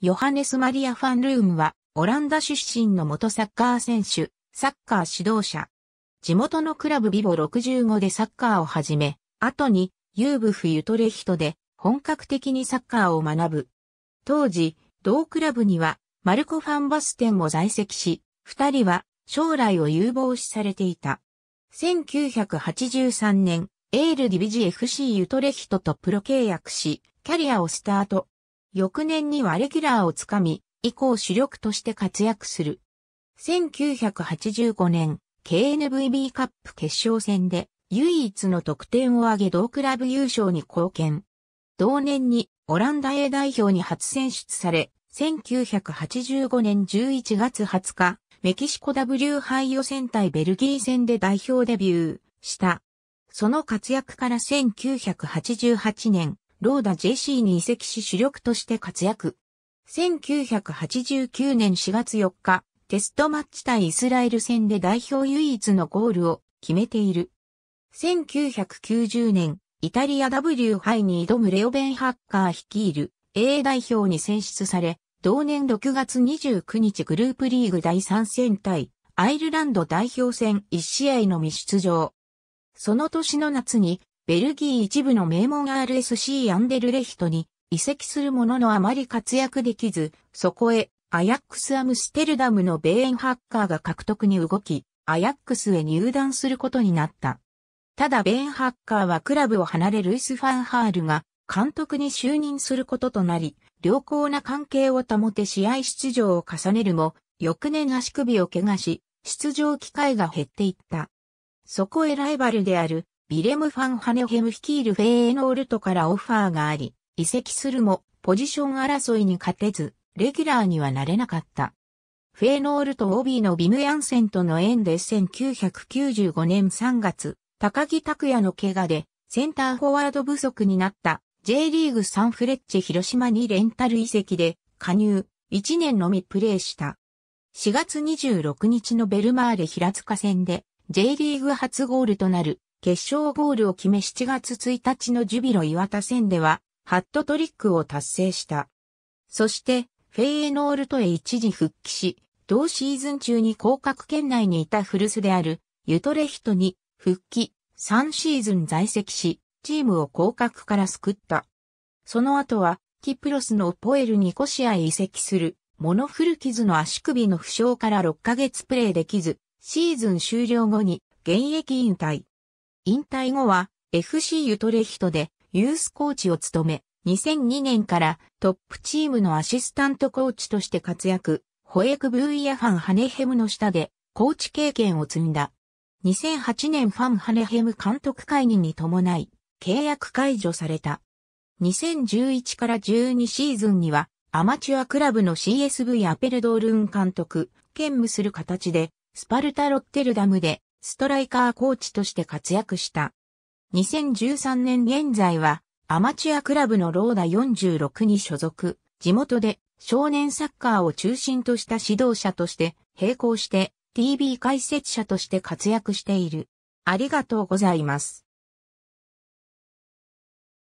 ヨハネス・マリア・ファンルームは、オランダ出身の元サッカー選手、サッカー指導者。地元のクラブビボ65でサッカーを始め、後に、ユーブフ・ユトレヒトで、本格的にサッカーを学ぶ。当時、同クラブには、マルコ・ファンバステンも在籍し、二人は、将来を有望視されていた。1983年、エール・ディビジ FC ユトレヒトとプロ契約し、キャリアをスタート。翌年にはレギュラーをつかみ、以降主力として活躍する。1985年、KNVB カップ決勝戦で唯一の得点を挙げ同クラブ優勝に貢献。同年にオランダ A 代表に初選出され、1985年11月20日、メキシコ W 杯予選対ベルギー戦で代表デビューした。その活躍から1988年、ローダ JC に移籍し主力として活躍。1989年4月4日、テストマッチ対イスラエル戦で代表唯一のゴールを決めている。1990年、イタリア W 杯に挑むレオベン・ハッカー率いる A 代表に選出され、同年6月29日グループリーグ第3戦対アイルランド代表戦1試合のみ出場。その年の夏にベルギー一部の名門 RSC アンデルレヒトに移籍するもののあまり活躍できず、そこへアヤックスアムステルダムのベーンハッカーが獲得に動き、アヤックスへ入団することになった。ただベーンハッカーはクラブを離れルイス・ファンハールが監督に就任することとなり、良好な関係を保て試合出場を重ねるも、翌年足首を怪我し、出場機会が減っていった。そこへライバルであるビレム・ファン・ハネヘム率いるフェーノールトからオファーがあり、移籍するも、ポジション争いに勝てず、レギュラーにはなれなかった。フェーノールと OB のビム・ヤンセンとの縁で1995年3月、高木拓也の怪我で、センターフォワード不足になった J リーグサンフレッチェ広島にレンタル移籍で加入、1年のみプレーした。4月26日のベルマーレ平塚戦で J リーグ初ゴールとなる決勝ゴールを決め7月1日のジュビロ岩田戦では、ハットトリックを達成した。そして、フェイエノールトへ一時復帰し、同シーズン中に降格圏内にいた古巣である、ユトレヒトに、復帰、3シーズン在籍し、チームを降格から救った。その後は、キプロスのポエルに5試合移籍する、モノフルキズの足首の負傷から6ヶ月プレーできず、シーズン終了後に現役引退。引退後は FC ユトレヒトでユースコーチを務め、2002年からトップチームのアシスタントコーチとして活躍、ホエクブーイヤファンハネヘムの下でコーチ経験を積んだ。2008年ファンハネヘム監督会議に伴い、契約解除された。2011から12シーズンには、アマチュアクラブの CSV アペルドールン監督、兼務する形で、スパルタ・ロッテルダムでストライカーコーチとして活躍した。2013年現在は、アマチュアクラブのローダ46に所属、地元で少年サッカーを中心とした指導者として、並行して TV 解説者として活躍している。ありがとうございます。